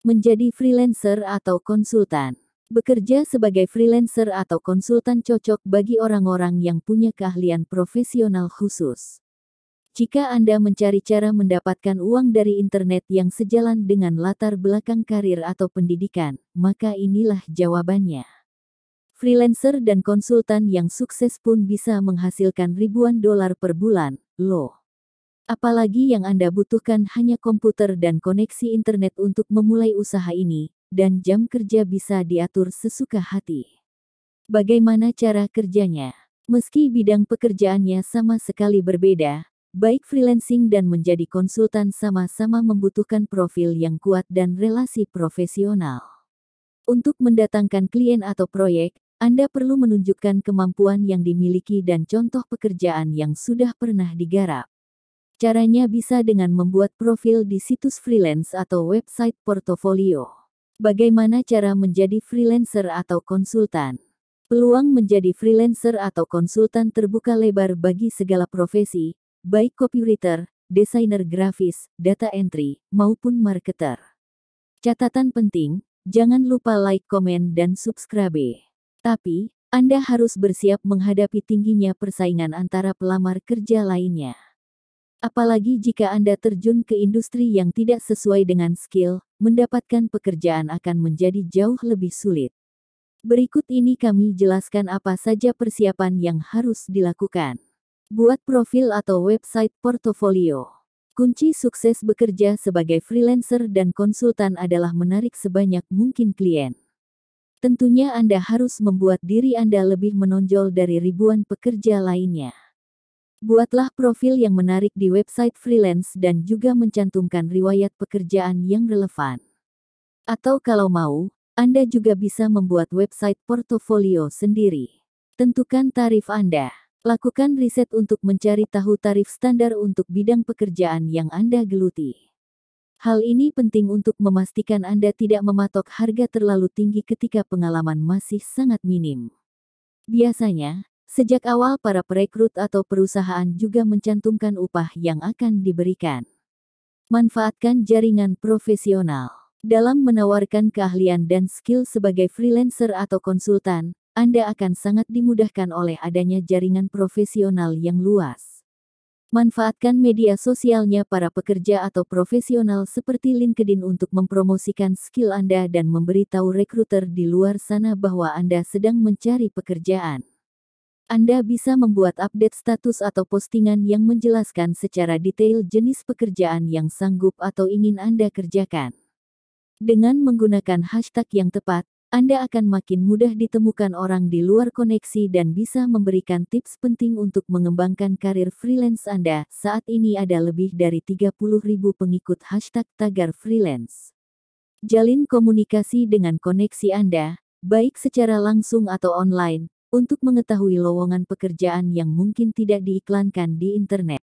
Menjadi freelancer atau konsultan. Bekerja sebagai freelancer atau konsultan cocok bagi orang-orang yang punya keahlian profesional khusus. Jika Anda mencari cara mendapatkan uang dari internet yang sejalan dengan latar belakang karir atau pendidikan, maka inilah jawabannya. Freelancer dan konsultan yang sukses pun bisa menghasilkan ribuan dolar per bulan, loh. Apalagi yang Anda butuhkan hanya komputer dan koneksi internet untuk memulai usaha ini, dan jam kerja bisa diatur sesuka hati. Bagaimana cara kerjanya? Meski bidang pekerjaannya sama sekali berbeda, baik freelancing dan menjadi konsultan sama-sama membutuhkan profil yang kuat dan relasi profesional. Untuk mendatangkan klien atau proyek, Anda perlu menunjukkan kemampuan yang dimiliki dan contoh pekerjaan yang sudah pernah digarap. Caranya bisa dengan membuat profil di situs freelance atau website portofolio. Bagaimana cara menjadi freelancer atau konsultan? Peluang menjadi freelancer atau konsultan terbuka lebar bagi segala profesi, baik copywriter, desainer grafis, data entry, maupun marketer. Catatan penting, jangan lupa like, komen, dan subscribe. Tapi, Anda harus bersiap menghadapi tingginya persaingan antara pelamar kerja lainnya. Apalagi jika Anda terjun ke industri yang tidak sesuai dengan skill, mendapatkan pekerjaan akan menjadi jauh lebih sulit. Berikut ini kami jelaskan apa saja persiapan yang harus dilakukan. Buat profil atau website portofolio. Kunci sukses bekerja sebagai freelancer dan konsultan adalah menarik sebanyak mungkin klien. Tentunya Anda harus membuat diri Anda lebih menonjol dari ribuan pekerja lainnya. Buatlah profil yang menarik di website freelance dan juga mencantumkan riwayat pekerjaan yang relevan. Atau kalau mau, Anda juga bisa membuat website portofolio sendiri. Tentukan tarif Anda. Lakukan riset untuk mencari tahu tarif standar untuk bidang pekerjaan yang Anda geluti. Hal ini penting untuk memastikan Anda tidak mematok harga terlalu tinggi ketika pengalaman masih sangat minim. Biasanya, Sejak awal para perekrut atau perusahaan juga mencantumkan upah yang akan diberikan. Manfaatkan jaringan profesional. Dalam menawarkan keahlian dan skill sebagai freelancer atau konsultan, Anda akan sangat dimudahkan oleh adanya jaringan profesional yang luas. Manfaatkan media sosialnya para pekerja atau profesional seperti LinkedIn untuk mempromosikan skill Anda dan memberitahu rekruter di luar sana bahwa Anda sedang mencari pekerjaan. Anda bisa membuat update status atau postingan yang menjelaskan secara detail jenis pekerjaan yang sanggup atau ingin Anda kerjakan. Dengan menggunakan hashtag yang tepat, Anda akan makin mudah ditemukan orang di luar koneksi dan bisa memberikan tips penting untuk mengembangkan karir freelance Anda. Saat ini ada lebih dari 30.000 pengikut hashtag tagar freelance. Jalin komunikasi dengan koneksi Anda, baik secara langsung atau online, untuk mengetahui lowongan pekerjaan yang mungkin tidak diiklankan di internet.